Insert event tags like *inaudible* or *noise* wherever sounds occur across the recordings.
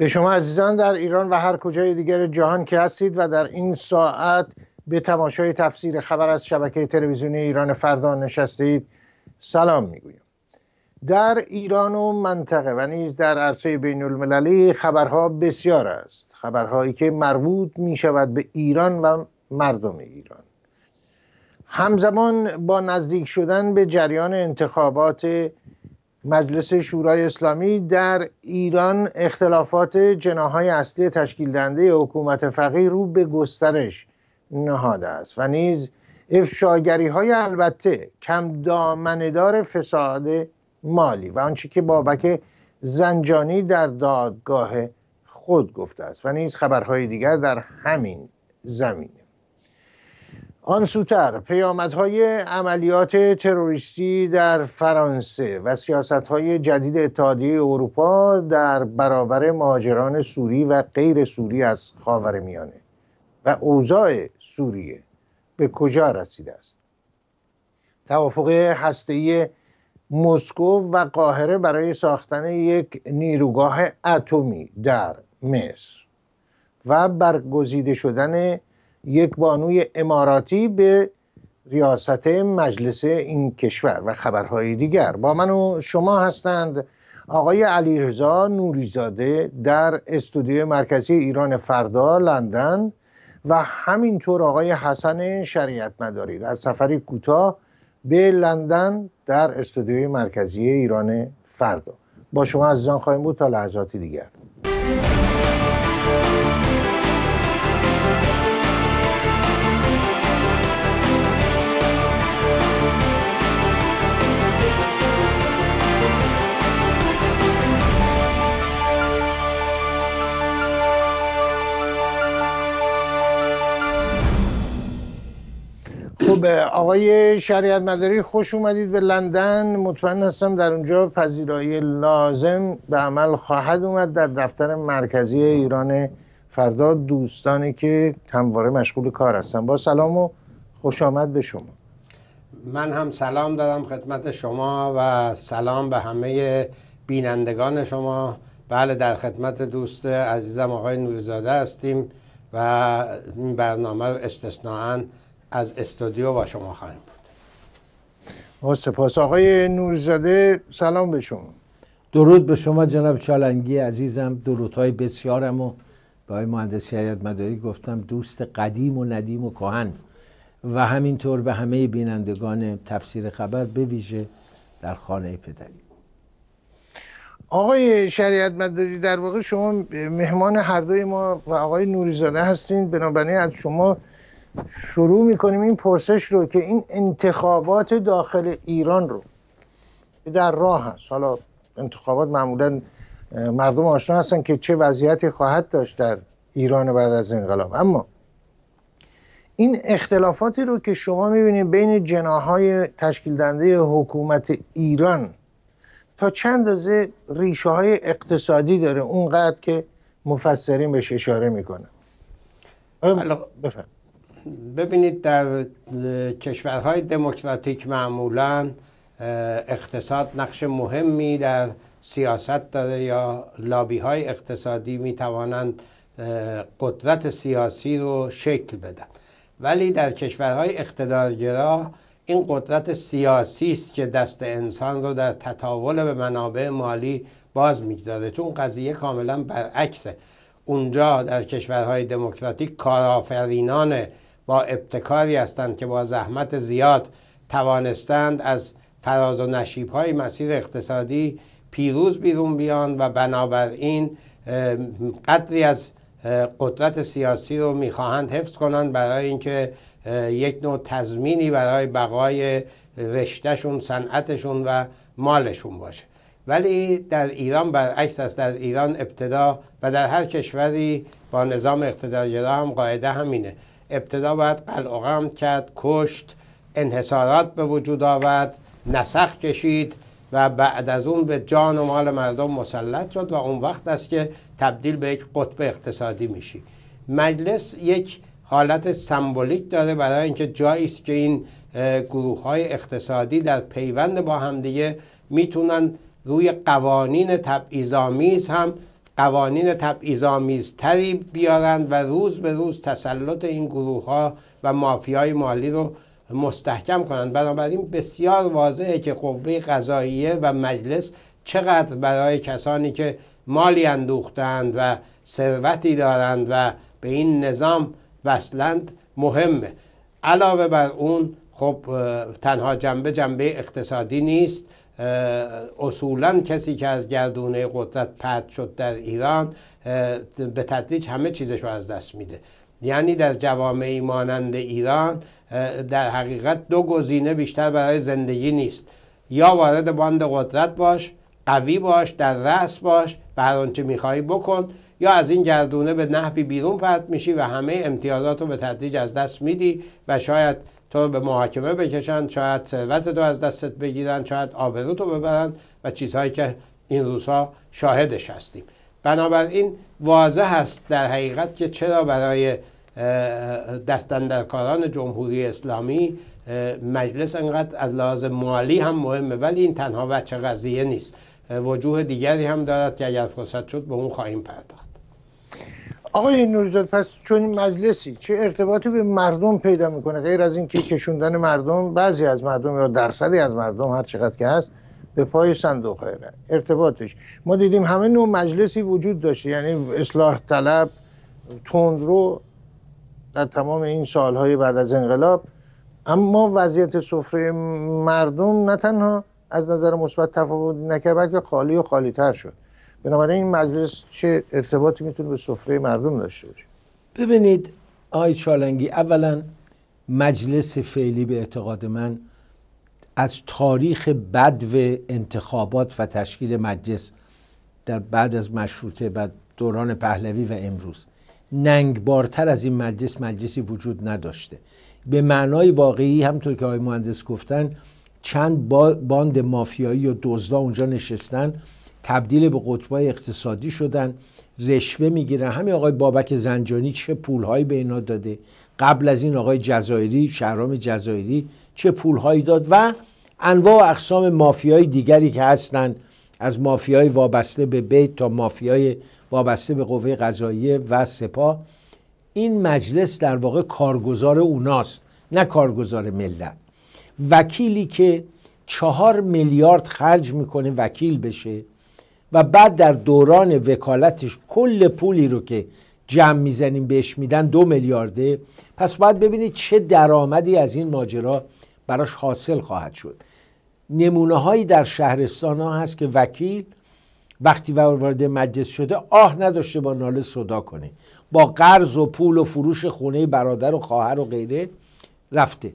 به شما عزیزان در ایران و هر کجای دیگر جهان که هستید و در این ساعت به تماشای تفسیر خبر از شبکه تلویزیونی ایران فردا نشسته سلام میگویم در ایران و منطقه و نیز در عرصه بین المللی خبرها بسیار است خبرهایی که مربوط می شود به ایران و مردم ایران همزمان با نزدیک شدن به جریان انتخابات مجلس شورای اسلامی در ایران اختلافات جناهای اصلی تشکیل دهنده حکومت فقیه رو به گسترش نهاده است و نیز افشاگری های البته کم دامندار فساد مالی و آنچه که بابک زنجانی در دادگاه خود گفته است و نیز خبرهای دیگر در همین زمین. آن سوتر پیامدهای عملیات تروریستی در فرانسه و های جدید اتحادیه اروپا در برابر مهاجران سوری و غیر سوری از خاور میانه و اوضاع سوریه به کجا رسیده است توافق هسته‌ای مسکو و قاهره برای ساختن یک نیروگاه اتمی در مصر و برگزیده شدن یک بانوی اماراتی به ریاست مجلس این کشور و خبرهای دیگر با من و شما هستند آقای علی علیرضا نوریزاده در استودیو مرکزی ایران فردا لندن و همینطور آقای حسن شریعت مداری در سفری کوتاه به لندن در استودیوی مرکزی ایران فردا با شما عزیزان خواهیم بود تا لحظاتی دیگر به آقای شریعت مداری خوش اومدید به لندن مطمئن هستم در اونجا پذیرایی لازم به عمل خواهد اومد در دفتر مرکزی ایران فردا دوستانی که همواره مشغول کار هستن با سلام و خوش آمد به شما من هم سلام دادم خدمت شما و سلام به همه بینندگان شما بله در خدمت دوست عزیزم آقای نورزاده هستیم و این برنامه رو از استودیو با شما خواهیم بود با سپاس آقای نورزاده سلام به شما درود به شما جناب چالنگی عزیزم درودهای بسیارم و به آقای مهندس شریعت مداری گفتم دوست قدیم و ندیم و کهن و همینطور به همه بینندگان تفسیر خبر به ویژه در خانه پدری آقای شریعت مداری در واقع شما مهمان هر دوی ما و آقای نوریزاده هستین بنابراین از شما شروع میکنیم این پرسش رو که این انتخابات داخل ایران رو در راه هست حالا انتخابات معمولا مردم آشنا هستن که چه وضعیتی خواهد داشت در ایران بعد از انقلاب اما این اختلافاتی رو که شما میبینید بین جناهای تشکیل دهنده حکومت ایران تا چند اندازه ریشه های اقتصادی داره اونقدر که مفسرین بهش اشاره میکنه بفهم ببینید در کشورهای دموکراتیک معمولا اقتصاد نقش مهمی در سیاست داره یا لابی های اقتصادی می توانند قدرت سیاسی رو شکل بدن ولی در کشورهای اقتدارگرا این قدرت سیاسی است که دست انسان رو در تطاول به منابع مالی باز میگذاره چون قضیه کاملا برعکسه اونجا در کشورهای دموکراتیک کارآفرینان با ابتکاری هستند که با زحمت زیاد توانستند از فراز و نشیب های مسیر اقتصادی پیروز بیرون بیان و بنابراین قدری از قدرت سیاسی رو میخواهند حفظ کنند برای اینکه یک نوع تضمینی برای بقای رشتهشون صنعتشون و مالشون باشه ولی در ایران برعکس است در ایران ابتدا و در هر کشوری با نظام اقتدارگرا هم قاعده همینه ابتدا باید قلعه کرد کشت انحصارات به وجود آورد نسخ کشید و بعد از اون به جان و مال مردم مسلط شد و اون وقت است که تبدیل به یک قطب اقتصادی میشی مجلس یک حالت سمبولیک داره برای اینکه جایی است که این گروه های اقتصادی در پیوند با همدیگه میتونن روی قوانین تبعیض‌آمیز هم قوانین تری بیارند و روز به روز تسلط این گروه ها و مافیای مالی رو مستحکم کنند بنابراین بسیار واضحه که قوه قضاییه و مجلس چقدر برای کسانی که مالی اندوختند و ثروتی دارند و به این نظام وصلند مهمه علاوه بر اون خب تنها جنبه جنبه اقتصادی نیست اصولا کسی که از گردونه قدرت پرد شد در ایران به تدریج همه چیزش رو از دست میده یعنی در جوامعی مانند ایران در حقیقت دو گزینه بیشتر برای زندگی نیست یا وارد باند قدرت باش قوی باش در رأس باش بر هر آنچه بکن یا از این گردونه به نحوی بیرون پرت میشی و همه امتیازات رو به تدریج از دست میدی و شاید تو به محاکمه بکشن شاید ثروت تو از دستت بگیرن شاید آبرو تو ببرن و چیزهایی که این روزها شاهدش هستیم بنابراین واضح است در حقیقت که چرا برای دستندرکاران جمهوری اسلامی مجلس انقدر از لحاظ مالی هم مهمه ولی این تنها وچه قضیه نیست وجوه دیگری هم دارد که اگر فرصت شد به اون خواهیم پرداخت آقای نوریزاد پس چون مجلسی چه ارتباطی به مردم پیدا میکنه غیر از اینکه کشوندن مردم بعضی از مردم یا درصدی از مردم هر چقدر که هست به پای صندوق ارتباطش ما دیدیم همه نوع مجلسی وجود داشته یعنی اصلاح طلب تندرو در تمام این سالهای بعد از انقلاب اما وضعیت سفره مردم نه تنها از نظر مثبت تفاوت نکرد بلکه خالی و خالی تر شد بنابراین این مجلس چه ارتباطی میتونه به سفره مردم داشته باشه ببینید آی چالنگی اولا مجلس فعلی به اعتقاد من از تاریخ بدو انتخابات و تشکیل مجلس در بعد از مشروطه و دوران پهلوی و امروز بارتر از این مجلس مجلسی وجود نداشته به معنای واقعی همطور که آقای مهندس گفتن چند باند مافیایی و دزدا اونجا نشستن تبدیل به قطبای اقتصادی شدن رشوه میگیرن همین آقای بابک زنجانی چه پولهایی به اینا داده قبل از این آقای جزایری شهرام جزایری چه پولهایی داد و انواع و اقسام مافیای دیگری که هستند از مافیای وابسته به بیت تا مافیای وابسته به قوه قضاییه و سپاه این مجلس در واقع کارگزار اوناست نه کارگزار ملت وکیلی که چهار میلیارد خرج میکنه وکیل بشه و بعد در دوران وکالتش کل پولی رو که جمع میزنیم بهش میدن دو میلیارده پس باید ببینید چه درآمدی از این ماجرا براش حاصل خواهد شد نمونه هایی در شهرستان ها هست که وکیل وقتی وارد مجلس شده آه نداشته با ناله صدا کنه با قرض و پول و فروش خونه برادر و خواهر و غیره رفته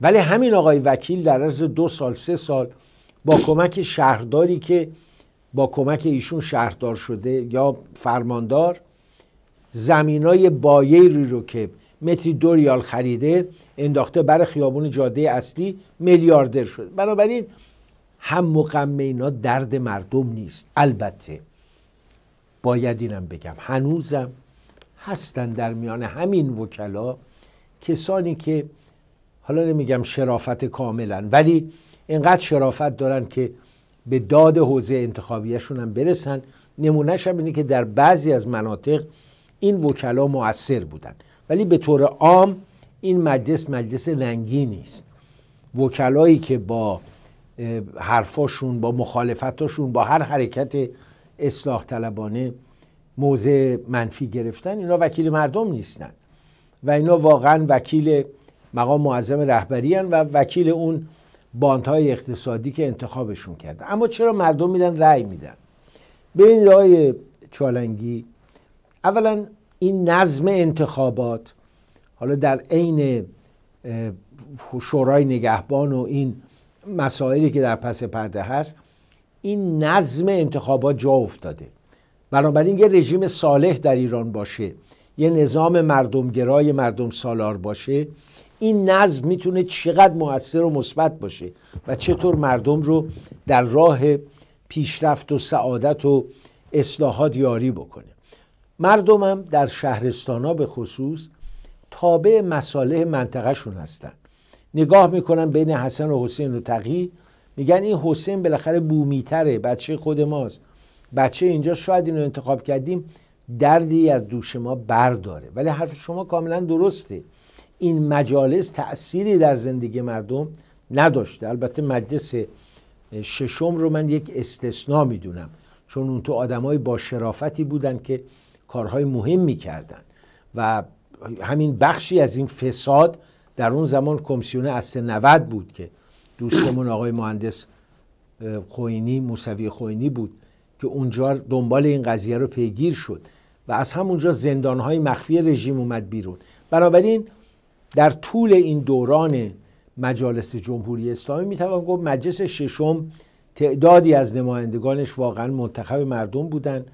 ولی همین آقای وکیل در عرض دو سال سه سال با کمک شهرداری که با کمک ایشون شهردار شده یا فرماندار زمینای بایری رو که متری دو ریال خریده انداخته بر خیابون جاده اصلی میلیاردر شده بنابراین هم مقم اینا درد مردم نیست البته باید اینم بگم هنوزم هستن در میان همین وکلا کسانی که حالا نمیگم شرافت کاملا ولی اینقدر شرافت دارن که به داد حوزه انتخابیشون هم برسن نمونهش هم اینه که در بعضی از مناطق این وکلا موثر بودن ولی به طور عام این مجلس مجلس رنگی نیست وکلایی که با حرفاشون با مخالفتاشون با هر حرکت اصلاح طلبانه موضع منفی گرفتن اینا وکیل مردم نیستن و اینا واقعا وکیل مقام معظم رهبری و وکیل اون باندهای اقتصادی که انتخابشون کرده اما چرا مردم میدن رأی میدن به این رای چالنگی اولا این نظم انتخابات حالا در عین شورای نگهبان و این مسائلی که در پس پرده هست این نظم انتخابات جا افتاده بنابراین یه رژیم صالح در ایران باشه یه نظام مردمگرای مردم سالار باشه این نظم میتونه چقدر موثر و مثبت باشه و چطور مردم رو در راه پیشرفت و سعادت و اصلاحات یاری بکنه مردمم در شهرستانها به خصوص تابع مساله منطقهشون هستن نگاه میکنن بین حسن و حسین و تقی میگن این حسین بالاخره بومیتره بچه خود ماست بچه اینجا شاید اینو انتخاب کردیم دردی از دوش ما برداره ولی حرف شما کاملا درسته این مجالس تأثیری در زندگی مردم نداشته البته مجلس ششم رو من یک استثنا میدونم چون اون تو آدمای با شرافتی بودن که کارهای مهم میکردن و همین بخشی از این فساد در اون زمان کمیسیون اصل 90 بود که دوستمون آقای مهندس خوینی موسوی خوینی بود که اونجا دنبال این قضیه رو پیگیر شد و از همونجا زندانهای مخفی رژیم اومد بیرون بنابراین در طول این دوران مجالس جمهوری اسلامی توان گفت مجلس ششم تعدادی از نمایندگانش واقعا منتخب مردم بودن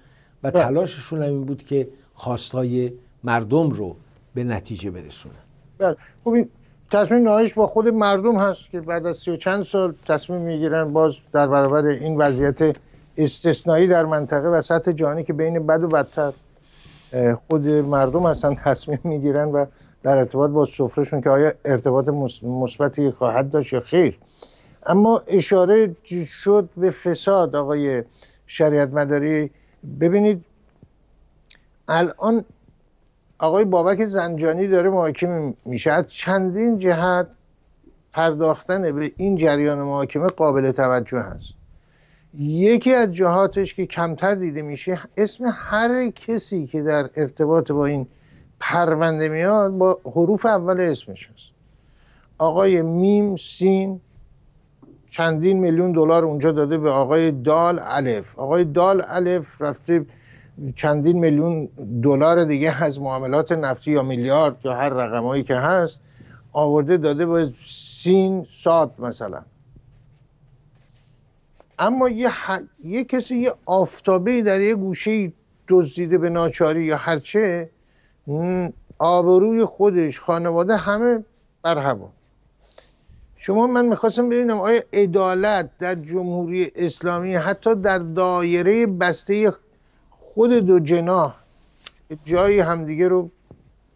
و بله. تلاششون هم این بود که خواستای مردم رو به نتیجه برسونن بله خب این تصمیم نهاییش با خود مردم هست که بعد از سی و چند سال تصمیم میگیرن باز در برابر این وضعیت استثنایی در منطقه و سطح جهانی که بین بد و بدتر خود مردم هستن تصمیم میگیرن و در ارتباط با سفرهشون که آیا ارتباط مثبتی خواهد داشت یا خیر اما اشاره شد به فساد آقای شریعت مداری ببینید الان آقای بابک زنجانی داره محاکمه میشه از چندین جهت پرداختن به این جریان محاکمه قابل توجه هست یکی از جهاتش که کمتر دیده میشه اسم هر کسی که در ارتباط با این پرونده میاد با حروف اول اسمش هست آقای میم سین چندین میلیون دلار اونجا داده به آقای دال الف آقای دال الف رفته چندین میلیون دلار دیگه از معاملات نفتی یا میلیارد یا هر رقمایی که هست آورده داده به سین ساد مثلا اما یه, کسی یه آفتابه در یه گوشه دزدیده به ناچاری یا هرچه آبروی خودش خانواده همه بر هوا شما من میخواستم ببینم آیا عدالت در جمهوری اسلامی حتی در دایره بسته خود دو جناح جایی همدیگه رو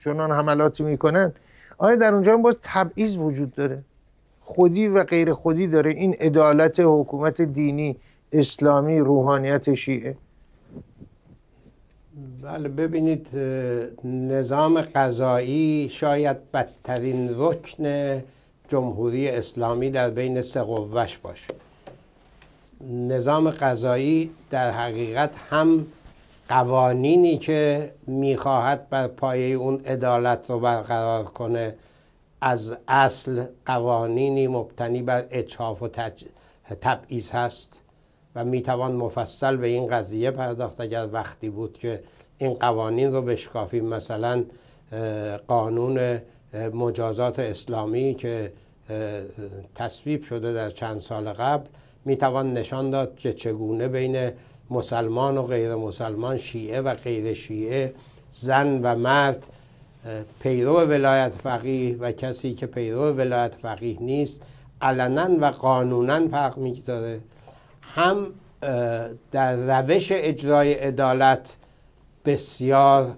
چنان حملاتی میکنن آیا در اونجا هم باز تبعیض وجود داره خودی و غیر خودی داره این عدالت حکومت دینی اسلامی روحانیت شیعه بله ببینید نظام قضایی شاید بدترین رکن جمهوری اسلامی در بین سه باشه نظام قضایی در حقیقت هم قوانینی که میخواهد بر پایه اون عدالت رو برقرار کنه از اصل قوانینی مبتنی بر اچاف و تبعیض هست و میتوان مفصل به این قضیه پرداخت اگر وقتی بود که این قوانین رو بشکافیم مثلا قانون مجازات اسلامی که تصویب شده در چند سال قبل میتوان نشان داد که چگونه بین مسلمان و غیر مسلمان شیعه و غیر شیعه زن و مرد پیرو ولایت فقیه و کسی که پیرو ولایت فقیه نیست علنا و قانونا فرق میگذاره هم در روش اجرای عدالت بسیار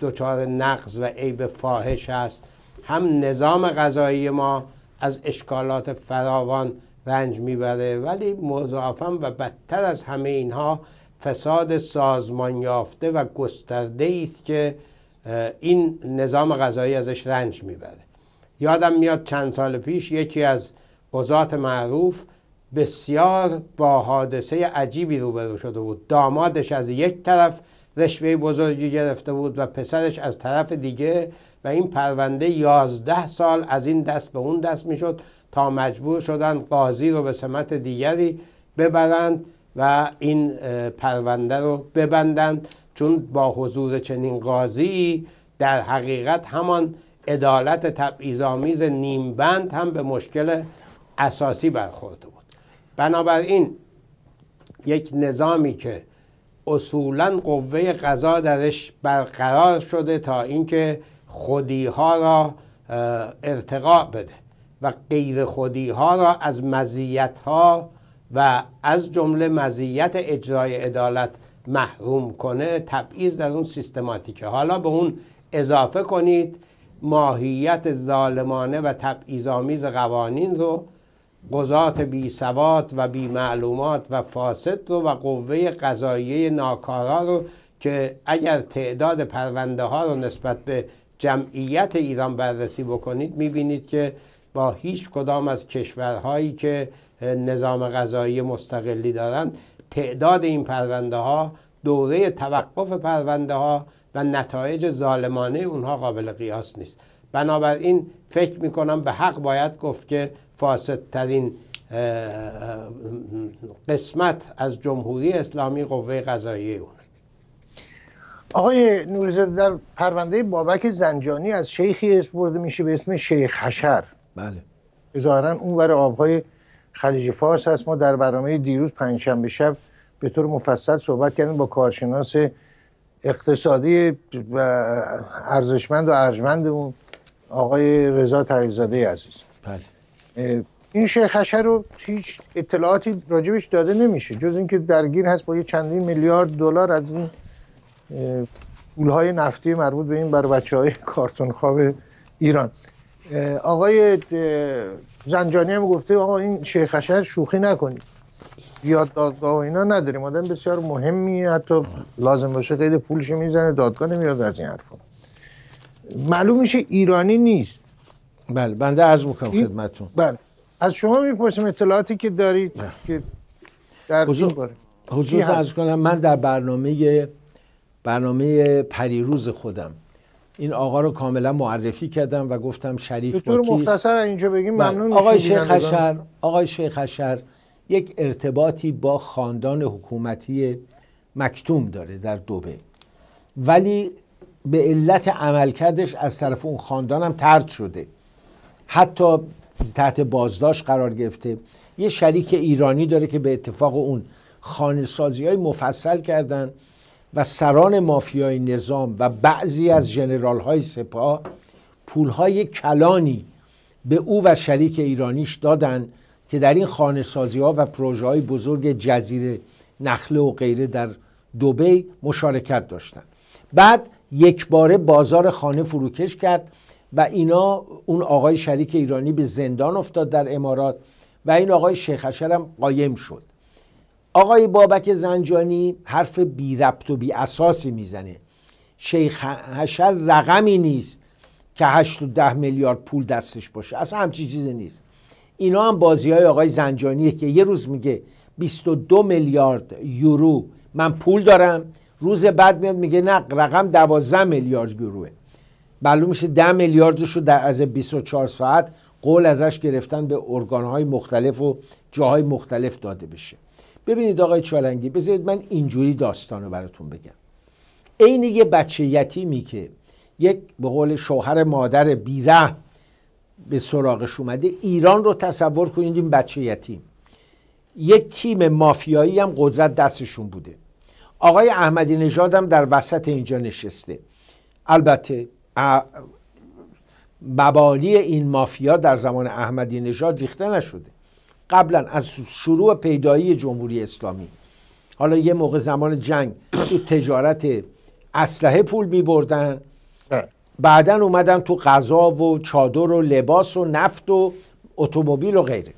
دچار نقض و عیب فاحش است هم نظام غذایی ما از اشکالات فراوان رنج میبره ولی مضافم و بدتر از همه اینها فساد سازمان یافته و گسترده است که این نظام غذایی ازش رنج میبره یادم میاد چند سال پیش یکی از قضات معروف بسیار با حادثه عجیبی روبرو شده بود دامادش از یک طرف رشوه بزرگی گرفته بود و پسرش از طرف دیگه و این پرونده یازده سال از این دست به اون دست میشد تا مجبور شدن قاضی رو به سمت دیگری ببرند و این پرونده رو ببندند چون با حضور چنین قاضی در حقیقت همان عدالت تبعیض‌آمیز نیمبند هم به مشکل اساسی برخورد بود بنابراین یک نظامی که اصولا قوه قضا درش برقرار شده تا اینکه خودی ها را ارتقا بده و غیر خودی ها را از مزیت ها و از جمله مزیت اجرای عدالت محروم کنه تبعیض در اون سیستماتیکه حالا به اون اضافه کنید ماهیت ظالمانه و تبعیض‌آمیز قوانین رو قضات بی سواد و بی معلومات و فاسد رو و قوه قضاییه ناکارا رو که اگر تعداد پرونده ها رو نسبت به جمعیت ایران بررسی بکنید میبینید که با هیچ کدام از کشورهایی که نظام قضایی مستقلی دارند تعداد این پرونده ها دوره توقف پرونده ها و نتایج ظالمانه اونها قابل قیاس نیست بنابراین فکر میکنم به حق باید گفت که فاسدترین قسمت از جمهوری اسلامی قوه قضاییه اون آقای نوریزاده در پرونده بابک زنجانی از شیخی اسم برده میشه به اسم شیخ حشر بله ظاهرا اون ور آبهای خلیج فارس هست ما در برنامه دیروز پنجشنبه شب به طور مفصل صحبت کردیم با کارشناس اقتصادی و ارزشمند و ارجمندمون آقای رضا تقیزاده عزیز بله این شیخ رو هیچ اطلاعاتی راجبش داده نمیشه جز اینکه درگیر هست با یه چندین میلیارد دلار از این پولهای نفتی مربوط به این بر بچه های کارتون خواب ایران آقای زنجانی هم گفته آقا این شیخ خشر شوخی نکنید یاد دادگاه و اینا نداریم آدم بسیار مهمیه حتی لازم باشه قید پولش میزنه دادگاه نمیاد از این حرفا معلوم میشه ایرانی نیست بله بنده عرض میکنم خدمتون بله از شما میپرسیم اطلاعاتی که دارید که در حضور حضور از کنم من در برنامه برنامه پریروز خودم این آقا رو کاملا معرفی کردم و گفتم شریف به مختصر اینجا بگیم بله. ممنون آقای شیخ خشر آقای شیخ خشر یک ارتباطی با خاندان حکومتی مکتوم داره در دوبه ولی به علت عملکردش از طرف اون خاندانم ترد شده حتی تحت بازداشت قرار گرفته یه شریک ایرانی داره که به اتفاق اون خانه سازی های مفصل کردن و سران مافیای نظام و بعضی از جنرال های سپاه پول های کلانی به او و شریک ایرانیش دادن که در این خانه سازی ها و پروژه های بزرگ جزیره نخله و غیره در دوبی مشارکت داشتند. بعد یک بار بازار خانه فروکش کرد و اینا اون آقای شریک ایرانی به زندان افتاد در امارات و این آقای شیخ هم قایم شد آقای بابک زنجانی حرف بی ربط و بی اساسی میزنه شیخ حشر رقمی نیست که 8 و 10 میلیارد پول دستش باشه اصلا همچی چیزی نیست اینا هم بازی های آقای زنجانیه که یه روز میگه 22 میلیارد یورو من پول دارم روز بعد میاد میگه نه رقم 12 میلیارد یوروه معلوم میشه ده میلیاردش رو در از 24 ساعت قول ازش گرفتن به ارگانهای مختلف و جاهای مختلف داده بشه ببینید آقای چالنگی بذارید من اینجوری داستان رو براتون بگم عین یه بچه یتیمی که یک به قول شوهر مادر بیره به سراغش اومده ایران رو تصور کنید این بچه یتیم یک تیم مافیایی هم قدرت دستشون بوده آقای احمدی نژاد هم در وسط اینجا نشسته البته مبانی این مافیا در زمان احمدی نژاد ریخته نشده قبلا از شروع پیدایی جمهوری اسلامی حالا یه موقع زمان جنگ تو تجارت اسلحه پول می بردن بله. بعدا اومدن تو غذا و چادر و لباس و نفت و اتومبیل و غیره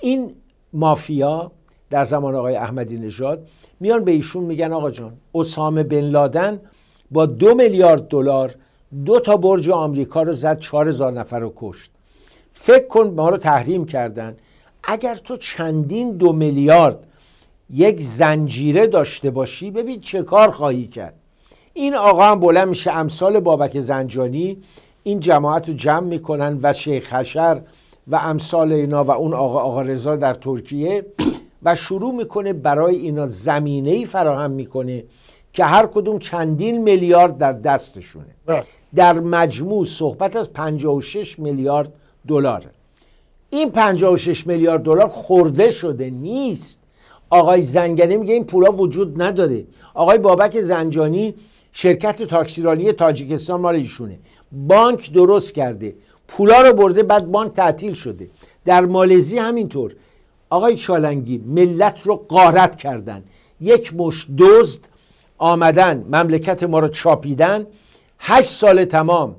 این مافیا در زمان آقای احمدی نژاد میان به ایشون میگن آقا جان اسامه بن لادن با دو میلیارد دلار دو تا برج آمریکا رو زد چهار هزار نفر رو کشت فکر کن ما رو تحریم کردن اگر تو چندین دو میلیارد یک زنجیره داشته باشی ببین چه کار خواهی کرد این آقا هم بلند میشه امثال بابک زنجانی این جماعت رو جمع میکنن و شیخ حشر و امثال اینا و اون آقا آقا رضا در ترکیه و شروع میکنه برای اینا زمینه ای فراهم میکنه که هر کدوم چندین میلیارد در دستشونه بله. در مجموع صحبت از 56 میلیارد دلار این 56 میلیارد دلار خورده شده نیست آقای زنگنه میگه این پولا وجود نداره آقای بابک زنجانی شرکت تاکسیرانی تاجیکستان مال ایشونه بانک درست کرده پولا رو برده بعد بانک تعطیل شده در مالزی همینطور آقای چالنگی ملت رو قارت کردن یک مش دزد آمدن مملکت ما رو چاپیدن هشت سال تمام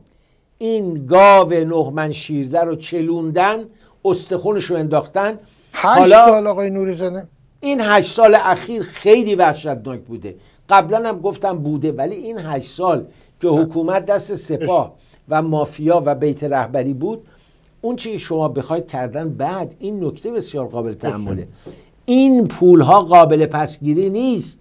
این گاو نهمن شیرده رو چلوندن استخونش رو انداختن هشت سال آقای نوری زنه. این هشت سال اخیر خیلی وحشتناک بوده قبلا هم گفتم بوده ولی این هشت سال که حکومت دست سپاه و مافیا و بیت رهبری بود اون چی شما بخواید کردن بعد این نکته بسیار قابل تحمله این پول ها قابل پسگیری نیست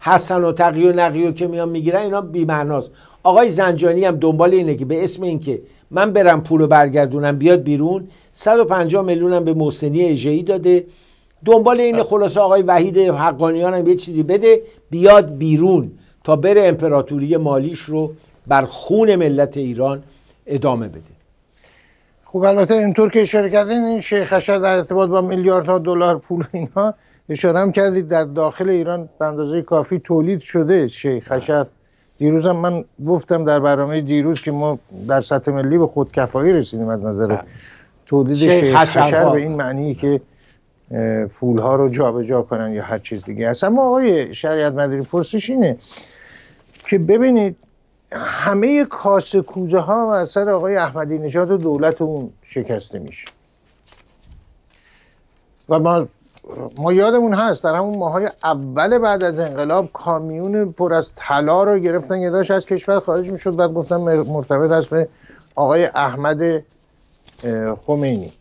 حسن و تقی و نقی و که میان میگیرن اینا بیمعناست آقای زنجانی هم دنبال اینه که به اسم اینکه من برم پول رو برگردونم بیاد بیرون 150 میلیون هم به محسنی اژه‌ای داده دنبال اینه خلاصه آقای وحید حقانیان هم یه چیزی بده بیاد بیرون تا بره امپراتوری مالیش رو بر خون ملت ایران ادامه بده خب البته اینطور که اشاره کردین این شیخ خشر در ارتباط با میلیاردها دلار پول اینها اشاره هم کردید در داخل ایران به اندازه کافی تولید شده شیخ خشر دیروز من گفتم در برنامه دیروز که ما در سطح ملی به کفایی رسیدیم از نظر بله. تولید شعر به این معنی که فول ها رو جابجا جا کنن یا هر چیز دیگه اصلا اما آقای شریعت مدری پرسش اینه که ببینید همه کاسه کوزه ها و اثر آقای احمدی نژاد و دولت اون شکسته میشه و ما ما یادمون هست در همون ماهای اول بعد از انقلاب کامیون پر از طلا رو گرفتن یه داشت از کشور خارج میشد بعد گفتن مرتبط است به آقای احمد خمینی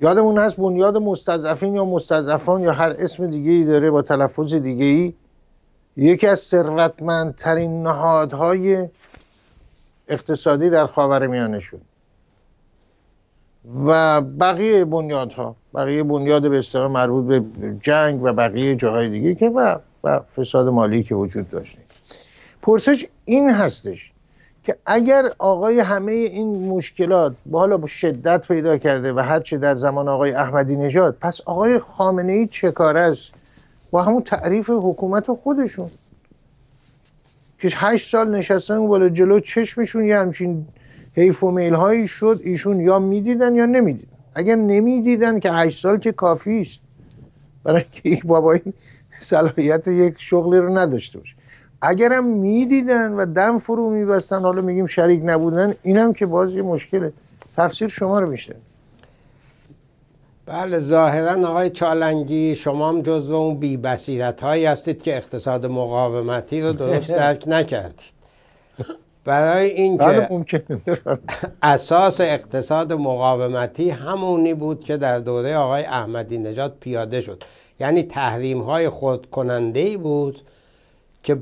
یادمون هست بنیاد مستضعفین یا مستضعفان یا هر اسم دیگه ای داره با تلفظ دیگه ای یکی از ثروتمندترین نهادهای اقتصادی در خاورمیانه شد و بقیه بنیادها بقیه بنیاد به اصطلاح مربوط به جنگ و بقیه جاهای دیگه که و, و فساد مالی که وجود داشته پرسش این هستش که اگر آقای همه این مشکلات با با شدت پیدا کرده و هرچه در زمان آقای احمدی نژاد پس آقای خامنه ای چه کار است با همون تعریف حکومت خودشون که هشت سال نشستن بالا جلو چشمشون یه همچین حیف و میل هایی شد ایشون یا میدیدن یا نمیدیدن اگر نمیدیدن که هشت سال که کافی است برای اینکه یک بابایی صلاحیت یک شغلی رو نداشته باشه اگرم میدیدن و دم فرو میبستن حالا میگیم شریک نبودن اینم که باز یه مشکله تفسیر شما رو میشه بله ظاهرا آقای چالنگی شما هم جزو اون بی هایی هستید که اقتصاد مقاومتی رو درست *laughs* درک نکردید برای اینکه بله، *laughs* اساس اقتصاد مقاومتی همونی بود که در دوره آقای احمدی نژاد پیاده شد یعنی تحریم های ای بود که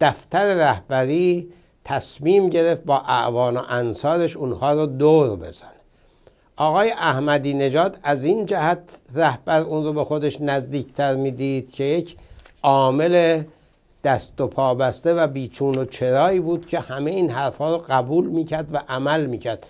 دفتر رهبری تصمیم گرفت با اعوان و انصارش اونها رو دور بزن آقای احمدی نژاد از این جهت رهبر اون رو به خودش نزدیکتر میدید که یک عامل دست و پا بسته و بیچون و چرایی بود که همه این حرفها رو قبول میکرد و عمل میکرد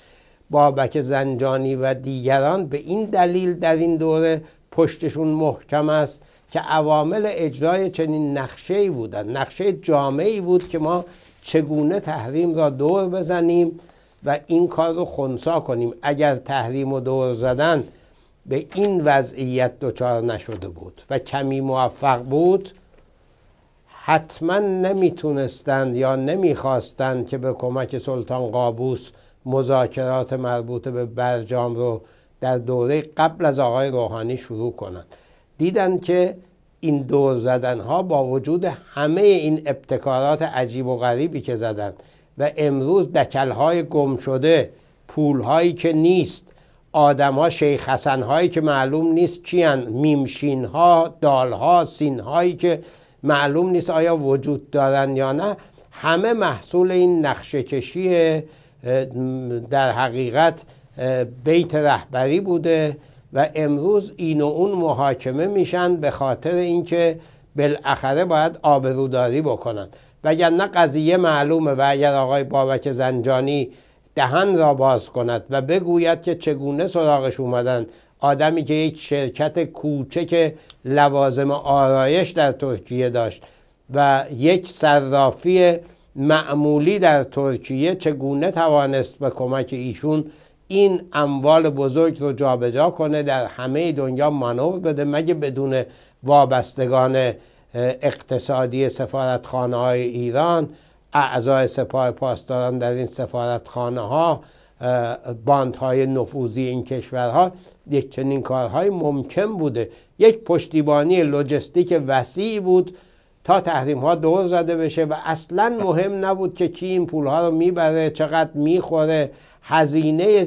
بابک زنجانی و دیگران به این دلیل در این دوره پشتشون محکم است که عوامل اجرای چنین نقشه ای بودن، نقشه جامعی بود که ما چگونه تحریم را دور بزنیم و این کار رو خونسا کنیم اگر تحریم و دور زدن به این وضعیت دچار نشده بود و کمی موفق بود حتما نمیتونستند یا نمیخواستند که به کمک سلطان قابوس مذاکرات مربوط به برجام رو در دوره قبل از آقای روحانی شروع کنند دیدن که این دور زدن ها با وجود همه این ابتکارات عجیب و غریبی که زدن و امروز دکل های گم شده پول هایی که نیست آدم ها شیخ حسن هایی که معلوم نیست کیان میمشین ها دال ها سین هایی که معلوم نیست آیا وجود دارن یا نه همه محصول این نقشه کشی در حقیقت بیت رهبری بوده و امروز این و اون محاکمه میشن به خاطر اینکه بالاخره باید آبروداری بکنن نه قضیه معلومه و اگر آقای بابک زنجانی دهن را باز کند و بگوید که چگونه سراغش اومدن آدمی که یک شرکت کوچک لوازم آرایش در ترکیه داشت و یک صرافی معمولی در ترکیه چگونه توانست به کمک ایشون این اموال بزرگ رو جابجا جا کنه در همه دنیا مانور بده مگه بدون وابستگان اقتصادی سفارتخانه های ایران اعضای سپاه پاسداران در این سفارتخانه ها باندهای نفوذی این کشورها یک چنین کارهای ممکن بوده یک پشتیبانی لوجستیک وسیع بود تا تحریم ها دور زده بشه و اصلا مهم نبود که کی این پول ها رو میبره چقدر میخوره هزینه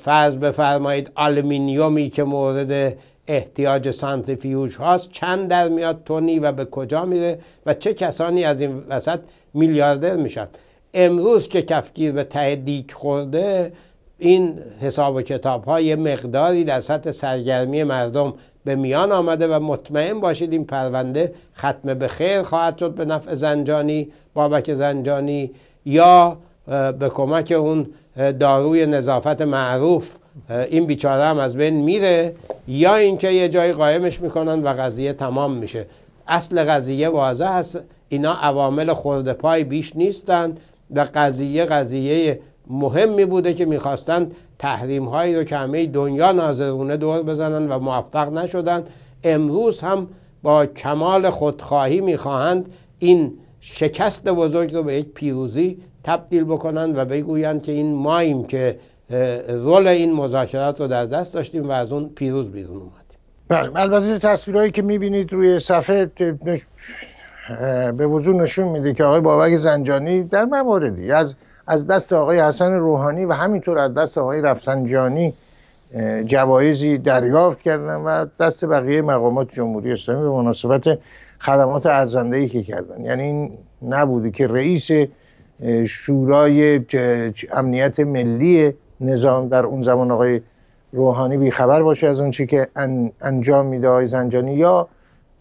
فرض بفرمایید آلومینیومی که مورد احتیاج سانتریفیوژ هاست چند در میاد تونی و به کجا میره و چه کسانی از این وسط میلیاردر میشن امروز که کفگیر به ته دیک خورده این حساب و کتاب ها یه مقداری در سطح سرگرمی مردم به میان آمده و مطمئن باشید این پرونده ختم به خیر خواهد شد به نفع زنجانی بابک زنجانی یا به کمک اون داروی نظافت معروف این بیچاره هم از بین میره یا اینکه یه جایی قایمش میکنن و قضیه تمام میشه اصل قضیه واضح هست اینا عوامل خورده پای بیش نیستند. در قضیه قضیه مهمی بوده که میخواستند تحریم هایی رو که همه دنیا ناظرونه دور بزنن و موفق نشدن امروز هم با کمال خودخواهی میخواهند این شکست بزرگ رو به یک پیروزی تبدیل بکنند و بگویند که این ماییم که رول این مذاکرات رو در دست داشتیم و از اون پیروز بیرون اومدیم بله البته تصویرهایی که میبینید روی صفحه به وضوع نشون میده که آقای بابک زنجانی در مواردی از از دست آقای حسن روحانی و همینطور از دست آقای رفسنجانی جوایزی دریافت کردن و دست بقیه مقامات جمهوری اسلامی به مناسبت خدمات ارزنده ای که کردن یعنی این نبوده که رئیس شورای امنیت ملی نظام در اون زمان آقای روحانی بیخبر باشه از اون چی که انجام میده آقای زنجانی یا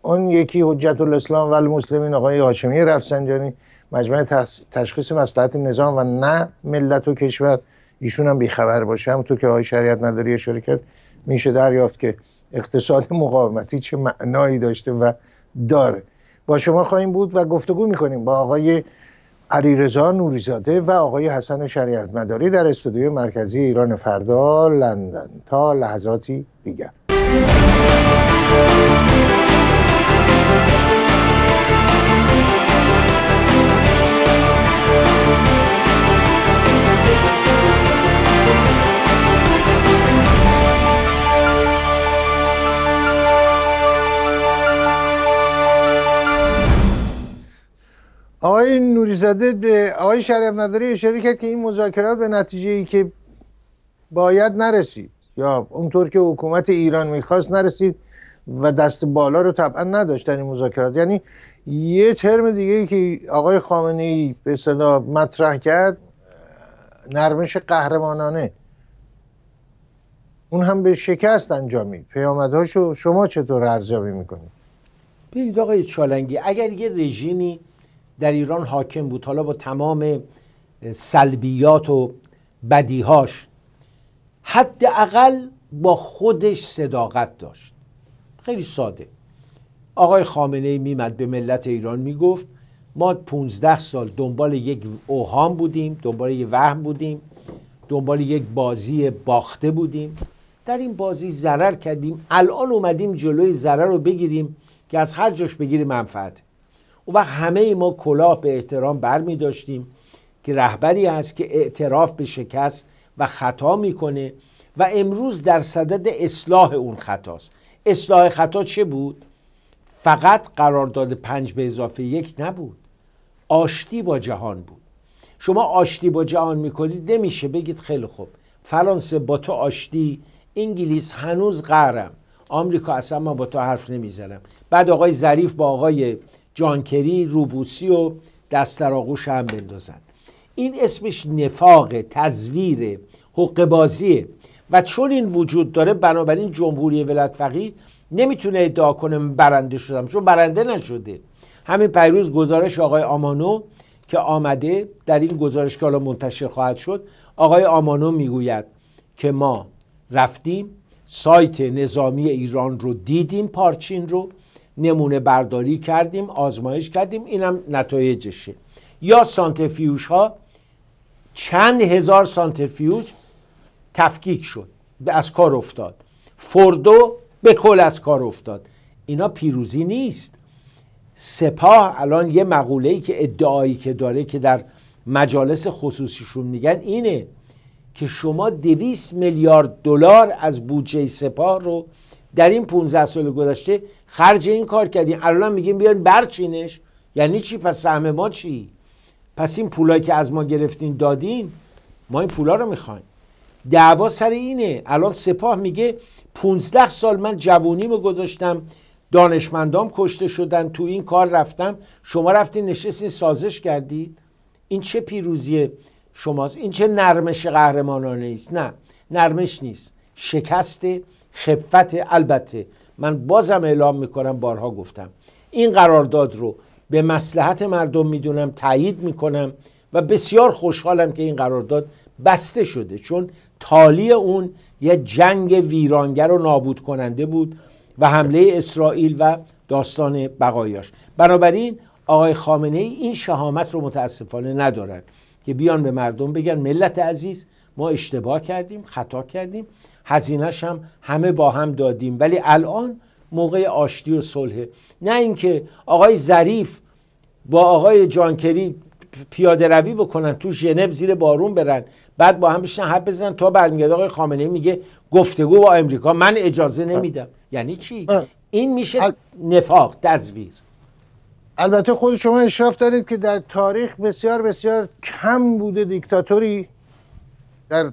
اون یکی حجت الاسلام و المسلمین آقای هاشمی رفسنجانی مجمع تشخیص مصلحت نظام و نه ملت و کشور ایشون هم بیخبر باشه تو که آقای شریعت مداری شرکت میشه دریافت که اقتصاد مقاومتی چه معنایی داشته و داره با شما خواهیم بود و گفتگو میکنیم با آقای علیرضا نوریزاده و آقای حسن شریعت مداری در استودیو مرکزی ایران فردا لندن تا لحظاتی دیگر آقای نوریزاده به آقای شریف نداری اشاره کرد که این مذاکرات به نتیجه ای که باید نرسید یا اونطور که حکومت ایران میخواست نرسید و دست بالا رو طبعا نداشتن این مذاکرات یعنی یه ترم دیگه ای که آقای خامنه ای به صدا مطرح کرد نرمش قهرمانانه اون هم به شکست انجامید پیامدهاشو شما چطور ارزیابی میکنید؟ ببینید آقای چالنگی اگر یه رژیمی در ایران حاکم بود حالا با تمام سلبیات و بدیهاش حداقل با خودش صداقت داشت خیلی ساده آقای خامنه میمد به ملت ایران میگفت ما 15 سال دنبال یک اوهام بودیم دنبال یک وهم بودیم دنبال یک بازی باخته بودیم در این بازی ضرر کردیم الان اومدیم جلوی ضرر رو بگیریم که از هر جاش بگیریم منفعت اون وقت همه ما کلاه به احترام بر می داشتیم که رهبری است که اعتراف به شکست و خطا میکنه و امروز در صدد اصلاح اون خطاست اصلاح خطا چه بود؟ فقط قرارداد پنج به اضافه یک نبود آشتی با جهان بود شما آشتی با جهان میکنید نمیشه بگید خیلی خوب فرانسه با تو آشتی انگلیس هنوز قهرم آمریکا اصلا من با تو حرف نمیزنم بعد آقای ظریف با آقای جانکری روبوسی و دست آغوش هم بندازن این اسمش نفاق تزویر حق و چون این وجود داره بنابراین جمهوری ولایت فقی نمیتونه ادعا کنه برنده شدم چون برنده نشده همین پیروز گزارش آقای آمانو که آمده در این گزارش که حالا منتشر خواهد شد آقای آمانو میگوید که ما رفتیم سایت نظامی ایران رو دیدیم پارچین رو نمونه برداری کردیم آزمایش کردیم اینم نتایجشه یا سانتفیوش ها چند هزار سانتریفیوژ تفکیک شد از کار افتاد فردو به کل از کار افتاد اینا پیروزی نیست سپاه الان یه مقوله‌ای که ادعایی که داره که در مجالس خصوصیشون میگن اینه که شما دویست میلیارد دلار از بودجه سپاه رو در این 15 سال گذشته خرج این کار کردیم الان میگیم بیاین برچینش یعنی چی پس سهم ما چی پس این پولایی که از ما گرفتین دادین ما این پولا رو میخوایم دعوا سر اینه الان سپاه میگه 15 سال من جوونیمو گذاشتم دانشمندام کشته شدن تو این کار رفتم شما رفتین نشستین سازش کردید این چه پیروزی شماست این چه نرمش قهرمانانه است نه نرمش نیست شکست خفت البته من بازم اعلام میکنم بارها گفتم این قرارداد رو به مسلحت مردم میدونم تایید میکنم و بسیار خوشحالم که این قرارداد بسته شده چون تالی اون یه جنگ ویرانگر و نابود کننده بود و حمله اسرائیل و داستان بقایاش بنابراین آقای خامنه این شهامت رو متاسفانه ندارن که بیان به مردم بگن ملت عزیز ما اشتباه کردیم خطا کردیم هزینهش هم همه با هم دادیم ولی الان موقع آشتی و صلح نه اینکه آقای ظریف با آقای جانکری پیاده روی بکنن تو ژنو زیر بارون برن بعد با هم بشن حرف بزنن تا برمیگرده آقای خامنه میگه گفتگو با امریکا من اجازه نمیدم یعنی چی این میشه نفاق تزویر البته خود شما اشراف دارید که در تاریخ بسیار بسیار کم بوده دیکتاتوری در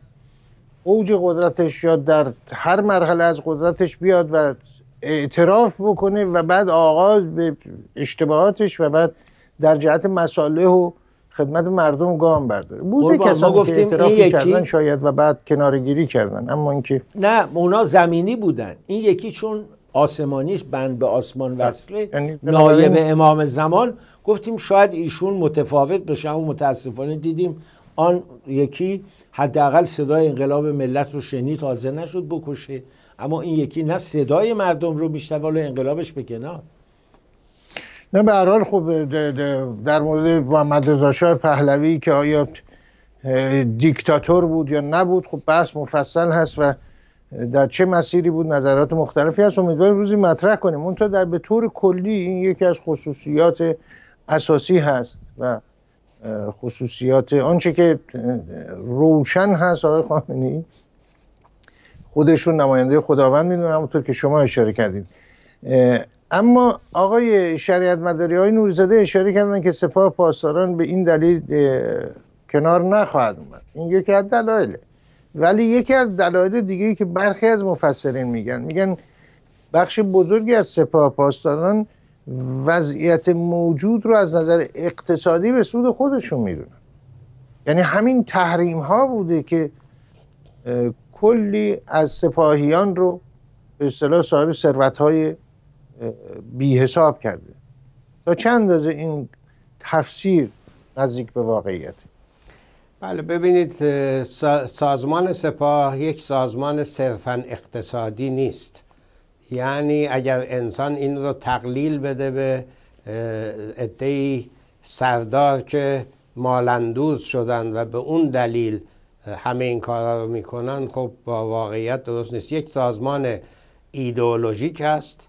اوج قدرتش یا در هر مرحله از قدرتش بیاد و اعتراف بکنه و بعد آغاز به اشتباهاتش و بعد در جهت مصالح و خدمت مردم گام برداره بوده کسا گفتیم اعتراف کردن شاید و بعد کنارگیری کردن اما اینکه نه اونا زمینی بودن این یکی چون آسمانیش بند به آسمان بله. وصله یعنی نایب امام زمان گفتیم شاید ایشون متفاوت بشه اما متاسفانه دیدیم آن یکی حداقل صدای انقلاب ملت رو شنید حاضر نشد بکشه اما این یکی نه صدای مردم رو میشته ولو انقلابش به نه به هر حال خب در مورد محمد رضا پهلوی که آیا دیکتاتور بود یا نبود خب بحث مفصل هست و در چه مسیری بود نظرات مختلفی هست امیدواریم روزی مطرح کنیم اون در به طور کلی این یکی از خصوصیات اساسی هست و خصوصیات آنچه که روشن هست آقای خامنه‌ای خودشون نماینده خداوند میدونن همونطور که شما اشاره کردید اما آقای شریعت مداری های نورزاده اشاره کردن که سپاه پاسداران به این دلیل کنار نخواهد اومد این یکی از دلایله ولی یکی از دلایل دیگه که برخی از مفسرین میگن میگن بخش بزرگی از سپاه پاسداران وضعیت موجود رو از نظر اقتصادی به سود خودشون میدونن یعنی همین تحریم ها بوده که کلی از سپاهیان رو به اصطلاح صاحب ثروت های بی حساب کرده تا چند اندازه این تفسیر نزدیک به واقعیت بله ببینید سازمان سپاه یک سازمان صرفا اقتصادی نیست یعنی اگر انسان این رو تقلیل بده به ادهی سردار که مالندوز شدن و به اون دلیل همه این کارا رو میکنن خب با واقعیت درست نیست یک سازمان ایدئولوژیک هست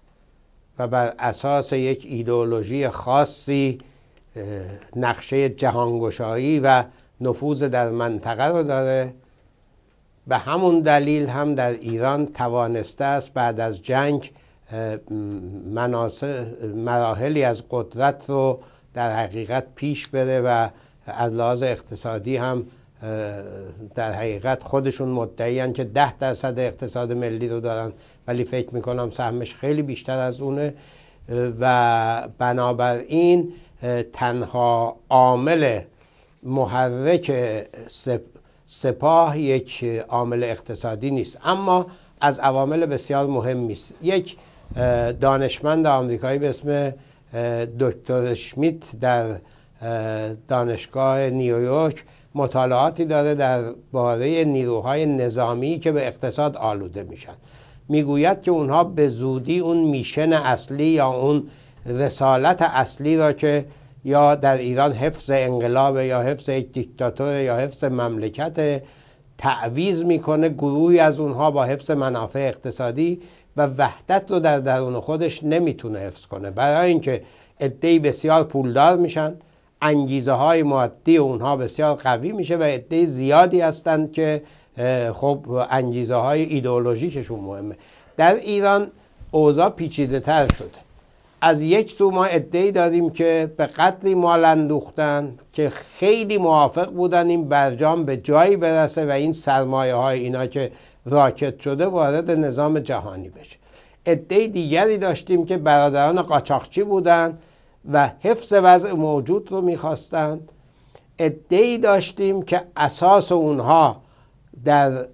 و بر اساس یک ایدئولوژی خاصی نقشه جهانگشایی و نفوذ در منطقه رو داره به همون دلیل هم در ایران توانسته است بعد از جنگ مراحلی از قدرت رو در حقیقت پیش بره و از لحاظ اقتصادی هم در حقیقت خودشون مدعیان که ده درصد اقتصاد ملی رو دارن ولی فکر میکنم سهمش خیلی بیشتر از اونه و بنابراین تنها عامل محرک سپاه یک عامل اقتصادی نیست اما از عوامل بسیار مهم است یک دانشمند آمریکایی به اسم دکتر شمیت در دانشگاه نیویورک مطالعاتی داره در باره نیروهای نظامی که به اقتصاد آلوده میشن میگوید که اونها به زودی اون میشن اصلی یا اون رسالت اصلی را که یا در ایران حفظ انقلاب یا حفظ یک دیکتاتور یا حفظ مملکت تعویز میکنه گروهی از اونها با حفظ منافع اقتصادی و وحدت رو در درون خودش نمیتونه حفظ کنه برای اینکه عدهای بسیار پولدار میشن انگیزه های مادی اونها بسیار قوی میشه و عده زیادی هستند که خب انگیزه های ایدئولوژیکشون مهمه در ایران اوضاع پیچیده تر شده از یک سو ما ادعی داریم که به قدری مال اندوختن که خیلی موافق بودن این برجام به جایی برسه و این سرمایه های اینا که راکت شده وارد نظام جهانی بشه ادعی دیگری داشتیم که برادران قاچاقچی بودند و حفظ وضع موجود رو میخواستند ادعی داشتیم که اساس اونها در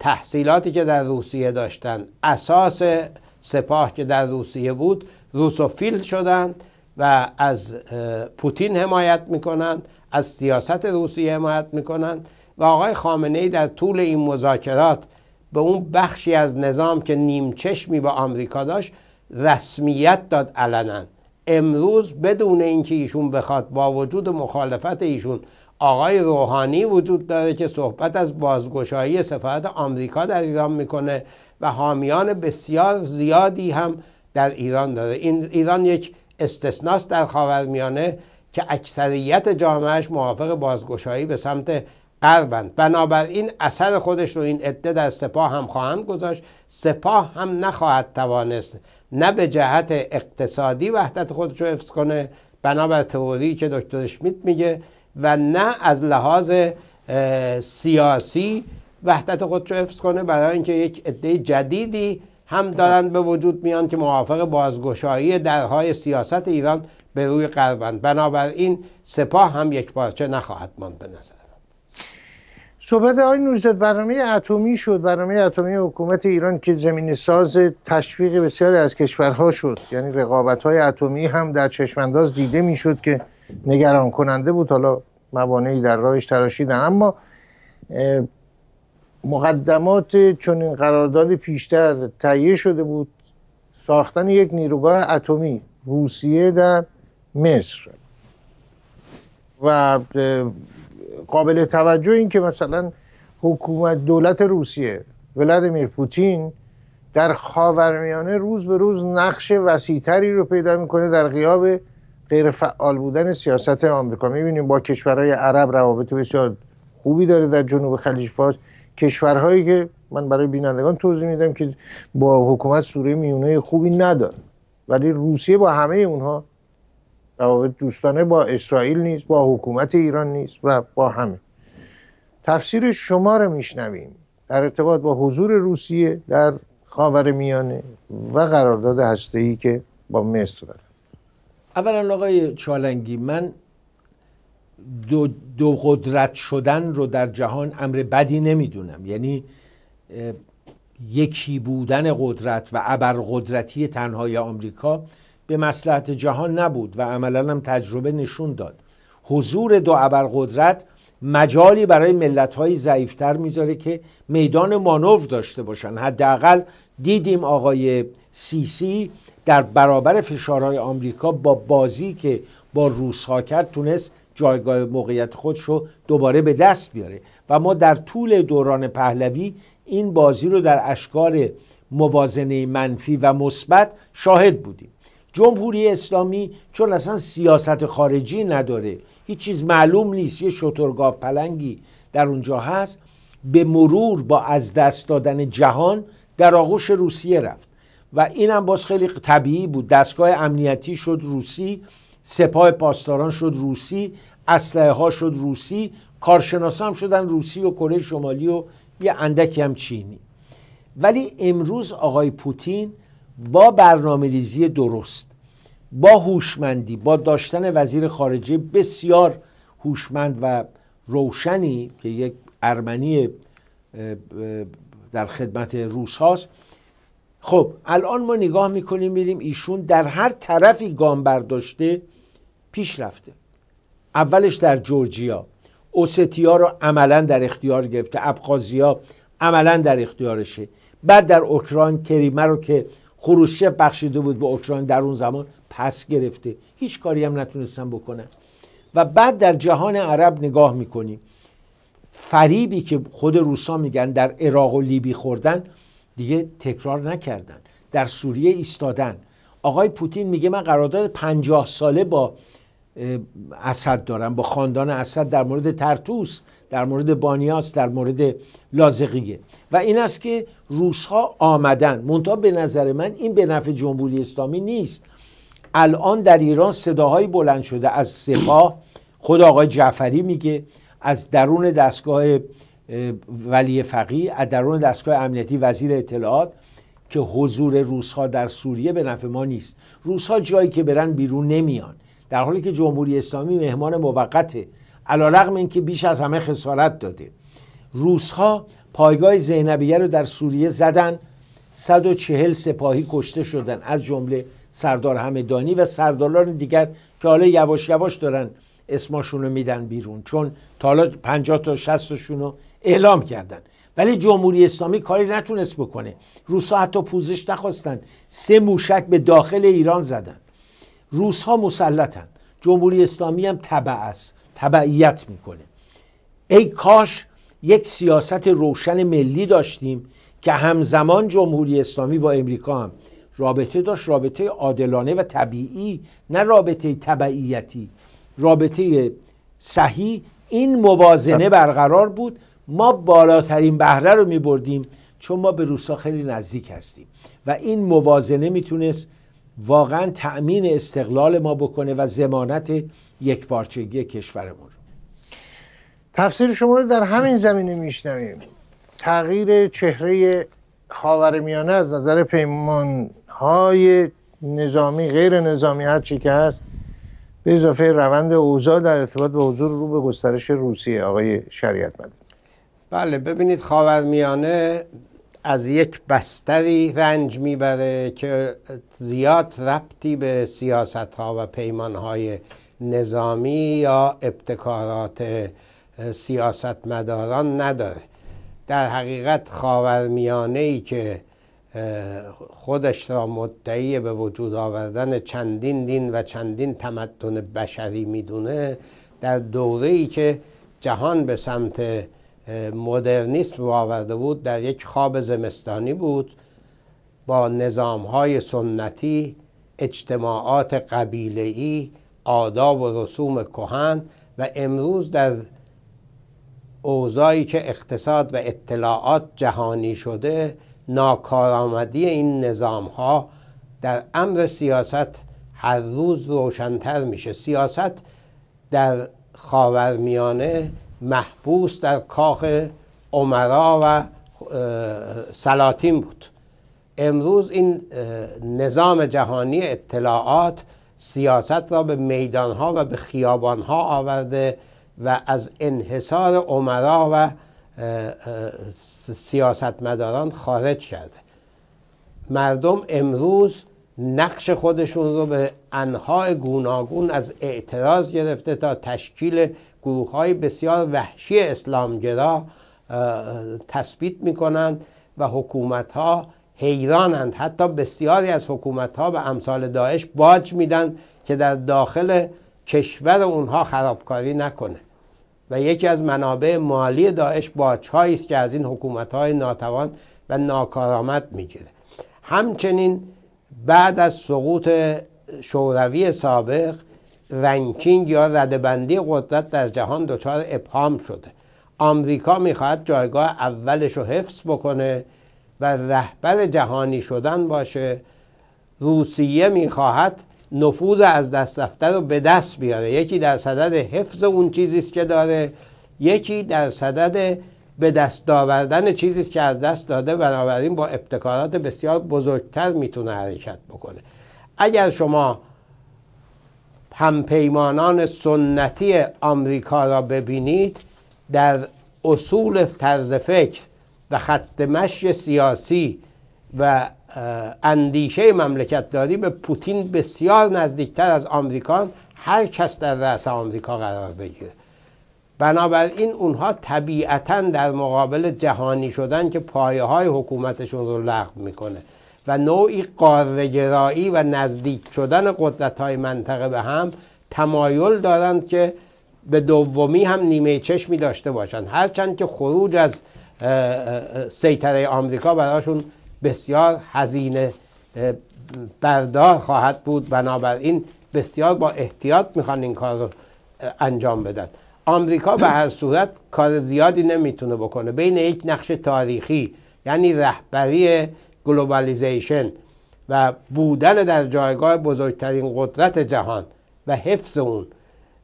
تحصیلاتی که در روسیه داشتن اساس سپاه که در روسیه بود روسوفیل شدند و از پوتین حمایت میکنند از سیاست روسیه حمایت میکنند و آقای خامنه ای در طول این مذاکرات به اون بخشی از نظام که نیمچشمی چشمی با آمریکا داشت رسمیت داد علنا امروز بدون اینکه ایشون بخواد با وجود مخالفت ایشون آقای روحانی وجود داره که صحبت از بازگشایی سفارت آمریکا در ایران میکنه و حامیان بسیار زیادی هم در ایران داره این ایران یک استثناست در خاورمیانه که اکثریت جامعهش موافق بازگشایی به سمت غربند بنابراین اثر خودش رو این عده در سپاه هم خواهند گذاشت سپاه هم نخواهد توانست نه به جهت اقتصادی وحدت خودش رو حفظ کنه بنابر تئوری که دکتر شمیت میگه و نه از لحاظ سیاسی وحدت خودش رو کنه برای اینکه یک عده جدیدی هم دارند به وجود میان که موافق بازگشایی درهای سیاست ایران به روی غربند بنابراین سپاه هم یک پارچه نخواهد ماند به نظر صحبت های نوزد برنامه اتمی شد برنامه اتمی حکومت ایران که زمین ساز تشویق بسیاری از کشورها شد یعنی رقابت های اتمی هم در چشمنداز دیده شد که نگران کننده بود حالا موانعی در راهش تراشیدن اما مقدمات چنین قرارداد پیشتر تهیه شده بود ساختن یک نیروگاه اتمی روسیه در مصر و قابل توجه این که مثلا حکومت دولت روسیه ولادیمیر پوتین در خاورمیانه روز به روز نقش وسیعتری رو پیدا میکنه در غیاب غیر فعال بودن سیاست آمریکا میبینیم با کشورهای عرب روابط بسیار خوبی داره در جنوب خلیج فارس کشورهایی که من برای بینندگان توضیح میدم که با حکومت سوریه میونه خوبی نداره ولی روسیه با همه اونها روابط دوستانه با اسرائیل نیست با حکومت ایران نیست و با همه تفسیر شما رو میشنویم در ارتباط با حضور روسیه در خاور میانه و قرارداد هسته ای که با مصر داره اولا آقای چالنگی من دو, قدرت شدن رو در جهان امر بدی نمیدونم یعنی یکی بودن قدرت و ابرقدرتی تنهای آمریکا به مسلحت جهان نبود و عملا هم تجربه نشون داد حضور دو ابرقدرت مجالی برای ملت‌های ضعیفتر میذاره که میدان مانور داشته باشن حداقل دیدیم آقای سیسی در برابر فشارهای آمریکا با بازی که با روسها کرد تونست جایگاه موقعیت خودش رو دوباره به دست بیاره و ما در طول دوران پهلوی این بازی رو در اشکال موازنه منفی و مثبت شاهد بودیم جمهوری اسلامی چون اصلا سیاست خارجی نداره هیچ چیز معلوم نیست یه شترگاف پلنگی در اونجا هست به مرور با از دست دادن جهان در آغوش روسیه رفت و این هم باز خیلی طبیعی بود دستگاه امنیتی شد روسی سپاه پاسداران شد روسی اسلحه ها شد روسی هم شدن روسی و کره شمالی و یه اندکی هم چینی ولی امروز آقای پوتین با برنامه ریزی درست با هوشمندی با داشتن وزیر خارجه بسیار هوشمند و روشنی که یک ارمنی در خدمت روس هاست خب الان ما نگاه میکنیم میریم ایشون در هر طرفی گام برداشته پیش رفته اولش در جورجیا اوستیا رو عملا در اختیار گرفته ابخازیا عملا در اختیارشه بعد در اوکراین کریمه رو که خروشچف بخشیده بود به اوکراین در اون زمان پس گرفته هیچ کاری هم نتونستن بکنن و بعد در جهان عرب نگاه میکنیم فریبی که خود روسا میگن در عراق و لیبی خوردن دیگه تکرار نکردن در سوریه ایستادن آقای پوتین میگه من قرارداد پنجاه ساله با اسد دارن با خاندان اسد در مورد ترتوس در مورد بانیاس در مورد لازقیه و این است که روس ها آمدن منتها به نظر من این به نفع جمهوری اسلامی نیست الان در ایران صداهایی بلند شده از سپاه خود آقای جعفری میگه از درون دستگاه ولی فقی از درون دستگاه امنیتی وزیر اطلاعات که حضور روس ها در سوریه به نفع ما نیست روس ها جایی که برن بیرون نمیان در حالی که جمهوری اسلامی مهمان موقته علیرغم اینکه بیش از همه خسارت داده روس ها پایگاه زینبیه رو در سوریه زدن 140 سپاهی کشته شدن از جمله سردار همدانی و سرداران دیگر که حالا یواش یواش دارن اسماشون رو میدن بیرون چون تا حالا 50 تا 60 شونو اعلام کردن ولی جمهوری اسلامی کاری نتونست بکنه روسا حتی پوزش نخواستند سه موشک به داخل ایران زدن روس ها مسلطن جمهوری اسلامی هم تبع است تبعیت میکنه ای کاش یک سیاست روشن ملی داشتیم که همزمان جمهوری اسلامی با امریکا هم رابطه داشت رابطه عادلانه و طبیعی نه رابطه تبعیتی رابطه صحیح این موازنه خب. برقرار بود ما بالاترین بهره رو می بردیم چون ما به روسا خیلی نزدیک هستیم و این موازنه میتونست واقعا تأمین استقلال ما بکنه و زمانت یکپارچگی کشورمون تفسیر شما رو در همین زمینه میشنویم تغییر چهره خاورمیانه از نظر پیمان های نظامی غیر نظامی هر چی که هست به اضافه روند اوزا در ارتباط به حضور رو به گسترش روسیه آقای شریعت مند بله ببینید خاورمیانه از یک بستری رنج میبره که زیاد ربطی به سیاست ها و پیمان های نظامی یا ابتکارات سیاستمداران نداره در حقیقت خاورمیانه ای که خودش را مدعی به وجود آوردن چندین دین و چندین تمدن بشری میدونه در دوره ای که جهان به سمت مدرنیسم رو آورده بود در یک خواب زمستانی بود با نظام های سنتی اجتماعات قبیله ای آداب و رسوم کهن و امروز در اوضاعی که اقتصاد و اطلاعات جهانی شده ناکارآمدی این نظام ها در امر سیاست هر روز روشنتر میشه سیاست در خاورمیانه محبوس در کاخ عمرا و سلاطین بود امروز این نظام جهانی اطلاعات سیاست را به میدانها و به خیابانها آورده و از انحصار عمرا و سیاستمداران خارج کرده مردم امروز نقش خودشون رو به انهای گوناگون از اعتراض گرفته تا تشکیل گروه های بسیار وحشی اسلامگرا تثبیت می کنند و حکومت ها حیرانند حتی بسیاری از حکومت ها به امثال داعش باج میدن که در داخل کشور اونها خرابکاری نکنه و یکی از منابع مالی داعش باج است که از این حکومت های ناتوان و ناکارآمد میگیره همچنین بعد از سقوط شوروی سابق رنکینگ یا ردبندی قدرت در جهان دچار ابهام شده آمریکا میخواهد جایگاه اولش رو حفظ بکنه و رهبر جهانی شدن باشه روسیه میخواهد نفوذ از دست رفته رو به دست بیاره یکی در صدد حفظ اون چیزی است که داره یکی در صدد به دست آوردن چیزی است که از دست داده بنابراین با ابتکارات بسیار بزرگتر میتونه حرکت بکنه اگر شما همپیمانان سنتی آمریکا را ببینید در اصول طرز فکر و خط مشی سیاسی و اندیشه مملکت داری به پوتین بسیار نزدیکتر از آمریکا هر کس در رأس آمریکا قرار بگیره بنابراین اونها طبیعتا در مقابل جهانی شدن که پایه های حکومتشون رو لغو میکنه و نوعی قارهگرایی و نزدیک شدن قدرت های منطقه به هم تمایل دارند که به دومی هم نیمه چشمی داشته باشند هرچند که خروج از سیطره آمریکا براشون بسیار هزینه بردار خواهد بود بنابراین بسیار با احتیاط میخوان این کار رو انجام بدن آمریکا به هر صورت کار زیادی نمیتونه بکنه بین یک نقش تاریخی یعنی رهبری گلوبالیزیشن و بودن در جایگاه بزرگترین قدرت جهان و حفظ اون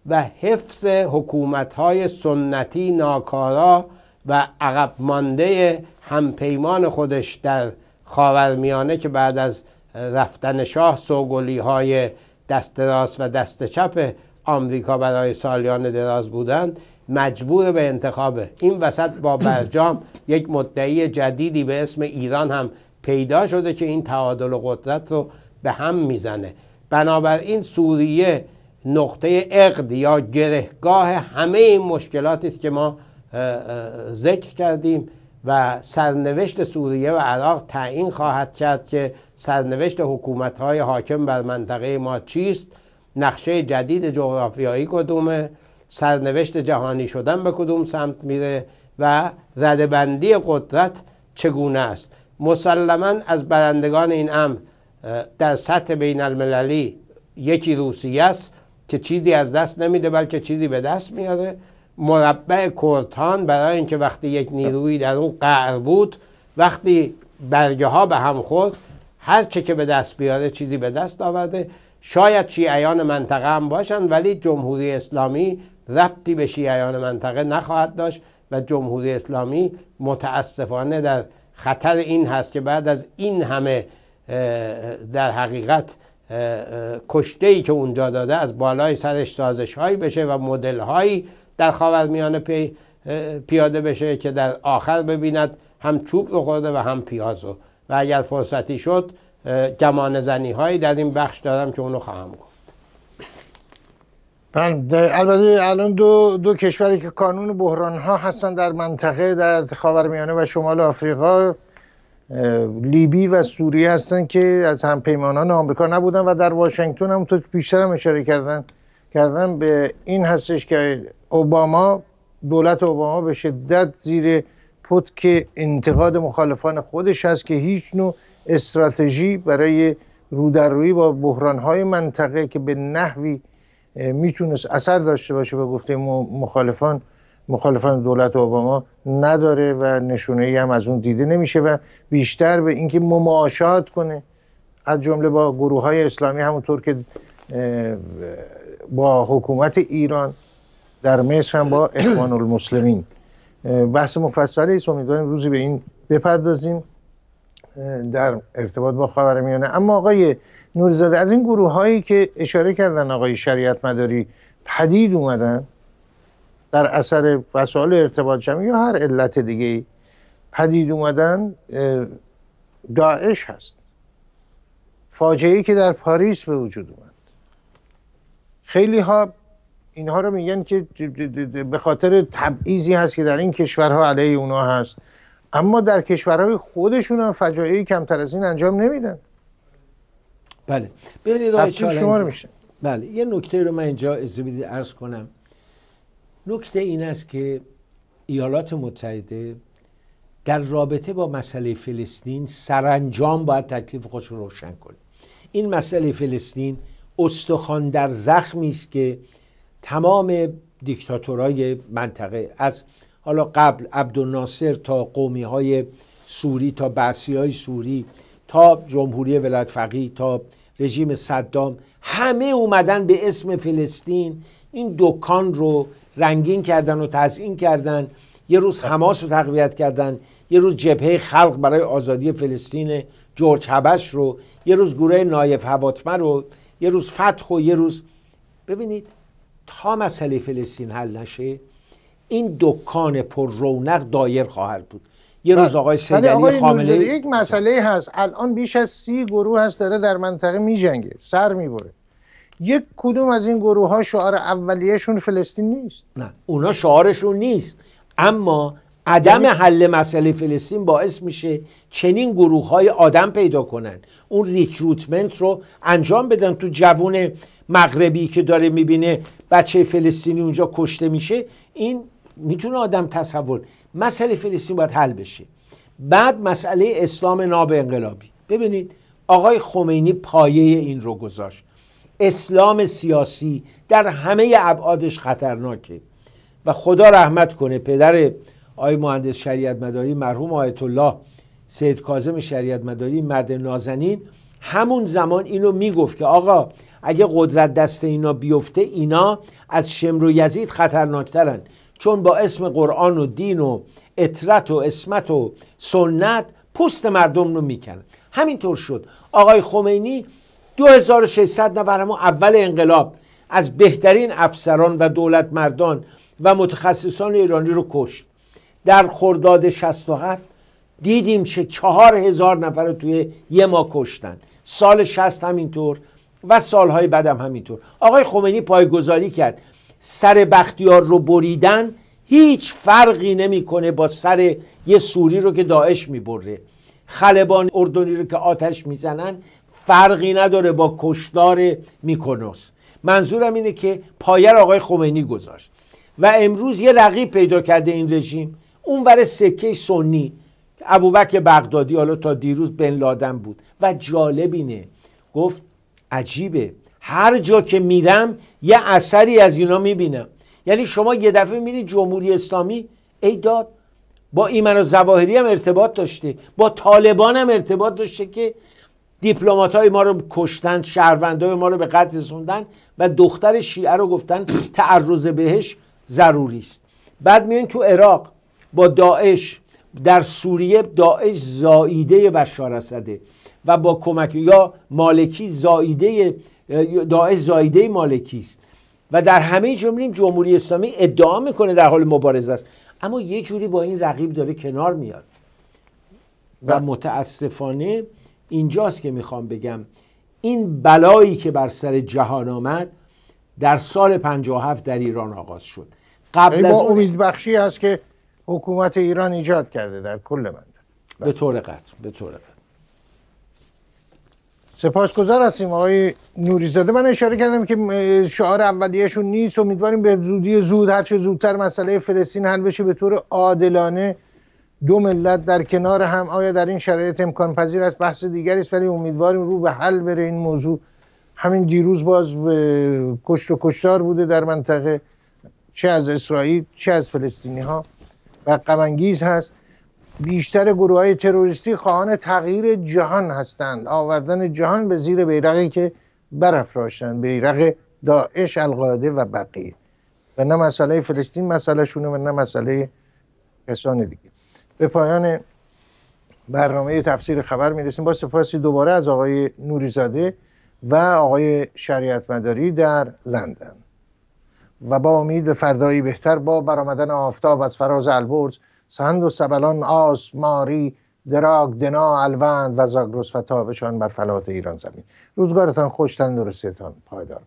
و حفظ حکومت های سنتی ناکارا و عقب مانده همپیمان خودش در خاورمیانه که بعد از رفتن شاه سوگولی های دست راست و دست چپ آمریکا برای سالیان دراز بودند مجبور به انتخابه این وسط با برجام یک مدعی جدیدی به اسم ایران هم پیدا شده که این تعادل قدرت رو به هم میزنه بنابراین سوریه نقطه عقد یا گرهگاه همه این مشکلاتی است که ما ذکر کردیم و سرنوشت سوریه و عراق تعیین خواهد کرد که سرنوشت حکومت های حاکم بر منطقه ما چیست نقشه جدید جغرافیایی کدومه سرنوشت جهانی شدن به کدوم سمت میره و ردبندی قدرت چگونه است مسلما از برندگان این امر در سطح بین المللی یکی روسیه است که چیزی از دست نمیده بلکه چیزی به دست میاره مربع کردهان برای اینکه وقتی یک نیروی در اون قعر بود وقتی برگه ها به هم خورد هر چه که به دست بیاره چیزی به دست آورده شاید شیعیان منطقه هم باشن ولی جمهوری اسلامی ربطی به شیعیان منطقه نخواهد داشت و جمهوری اسلامی متاسفانه در خطر این هست که بعد از این همه در حقیقت کشته ای که اونجا داده از بالای سرش سازش هایی بشه و مدل هایی در خاورمیانه پی پیاده بشه که در آخر ببیند هم چوب رو خورده و هم پیاز رو و اگر فرصتی شد گمان زنی هایی در این بخش دارم که اونو خواهم کن بله البته الان دو, دو کشوری که کانون بحران ها هستن در منطقه در خاورمیانه و شمال آفریقا لیبی و سوریه هستن که از همپیمانان آمریکا نبودن و در واشنگتن هم تو بیشتر هم اشاره کردن کردن به این هستش که اوباما دولت اوباما به شدت زیر که انتقاد مخالفان خودش هست که هیچ نوع استراتژی برای رودررویی با های منطقه که به نحوی میتونست اثر داشته باشه به گفته مخالفان مخالفان دولت اوباما نداره و نشونه ای هم از اون دیده نمیشه و بیشتر به اینکه مماشات کنه از جمله با گروه های اسلامی همونطور که با حکومت ایران در مصر هم با اخوان المسلمین بحث مفصلی است امیدواریم روزی به این بپردازیم در ارتباط با میانه اما آقای نورزاده از این گروه هایی که اشاره کردن آقای شریعت مداری پدید اومدن در اثر وسایل ارتباط جمعی یا هر علت دیگه پدید اومدن داعش هست فاجعه که در پاریس به وجود اومد خیلی ها اینها رو میگن که به خاطر تبعیضی هست که در این کشورها علیه اونا هست اما در کشورهای خودشون هم فجایعی کمتر از این انجام نمیدن بله برید آقای شما میشه بله یه نکته رو من اینجا از بدید عرض کنم نکته این است که ایالات متحده در رابطه با مسئله فلسطین سرانجام باید تکلیف خودش رو روشن کنه این مسئله فلسطین استخوان در زخمی است که تمام دیکتاتورای منطقه از حالا قبل عبدالناصر تا قومی های سوری تا بعثی های سوری تا جمهوری ولایت فقیه تا رژیم صدام همه اومدن به اسم فلسطین این دکان رو رنگین کردن و تزئین کردن یه روز حماس رو تقویت کردن یه روز جبهه خلق برای آزادی فلسطین جورج هبش رو یه روز گروه نایف حواتمه رو یه روز فتح و یه روز ببینید تا مسئله فلسطین حل نشه این دکان پر رونق دایر خواهد بود یه بله. روز آقای سیدعلی خامله یک مسئله هست الان بیش از سی گروه هست داره در منطقه جنگه سر می بره یک کدوم از این گروه ها شعار اولیهشون فلسطین نیست نه اونا شعارشون نیست اما عدم یعنی حل مسئله فلسطین باعث میشه چنین گروه های آدم پیدا کنن اون ریکروتمنت رو انجام بدن تو جوون مغربی که داره میبینه بچه فلسطینی اونجا کشته میشه این میتونه آدم تصور مسئله فلسطین باید حل بشه بعد مسئله اسلام ناب انقلابی ببینید آقای خمینی پایه این رو گذاشت اسلام سیاسی در همه ابعادش خطرناکه و خدا رحمت کنه پدر آقای مهندس شریعت مداری مرحوم آیت الله سید کاظم شریعت مداری مرد نازنین همون زمان اینو میگفت که آقا اگه قدرت دست اینا بیفته اینا از شمر و یزید خطرناکترن چون با اسم قرآن و دین و اطرت و اسمت و سنت پوست مردم رو میکنن همینطور شد آقای خمینی 2600 نفر ما اول انقلاب از بهترین افسران و دولت مردان و متخصصان ایرانی رو کشت در خرداد 67 دیدیم چه 4000 هزار نفر رو توی یه ما کشتن سال 60 همینطور و سالهای بعدم هم همینطور آقای خمینی پایگذاری کرد سر بختیار رو بریدن هیچ فرقی نمیکنه با سر یه سوری رو که داعش میبره خلبان اردنی رو که آتش میزنن فرقی نداره با کشدار میکنوس منظورم اینه که پایر آقای خمینی گذاشت و امروز یه رقیب پیدا کرده این رژیم اون بر سکه سنی ابوبکر بغدادی حالا تا دیروز بن لادن بود و جالب اینه گفت عجیبه هر جا که میرم یه اثری از اینا میبینم یعنی شما یه دفعه میرید جمهوری اسلامی ای داد با ایمن و زواهری هم ارتباط داشته با طالبان هم ارتباط داشته که دیپلومات های ما رو کشتن های ما رو به قتل رسوندن و دختر شیعه رو گفتن *clears throat* تعرض بهش ضروری است بعد میان تو عراق با داعش در سوریه داعش زاییده بشار اسده و با کمک یا مالکی زاییده داعش زایده مالکی است و در همه جمله جمهوری اسلامی ادعا میکنه در حال مبارزه است اما یه جوری با این رقیب داره کنار میاد و بله. متاسفانه اینجاست که میخوام بگم این بلایی که بر سر جهان آمد در سال 57 در ایران آغاز شد قبل از امید بخشی است که حکومت ایران ایجاد کرده در کل منطقه به بله. طور قطع به طور قطع سپاسگزار هستیم آقای نوری زاده من اشاره کردم که شعار اولیهشون نیست امیدواریم به زودی زود هر چه زودتر مسئله فلسطین حل بشه به طور عادلانه دو ملت در کنار هم آیا در این شرایط امکان پذیر است بحث دیگری است ولی امیدواریم رو به حل بره این موضوع همین دیروز باز کشت و کشتار بوده در منطقه چه از اسرائیل چه از فلسطینی ها و غم هست بیشتر گروه های تروریستی خواهان تغییر جهان هستند آوردن جهان به زیر بیرقی که برافراشتند بیرق داعش القاعده و بقیه و نه مسئله فلسطین مسئله شونه و نه مسئله کسان دیگه به پایان برنامه تفسیر خبر میرسیم با سپاسی دوباره از آقای نوریزاده و آقای شریعت مداری در لندن و با امید به فردایی بهتر با برآمدن آفتاب از فراز البرز سند و سبلان ماری، دراگ دنا الوند و زاگرس و تابشان بر فلات ایران زمین روزگارتان خوشتند و رسیتان پایدار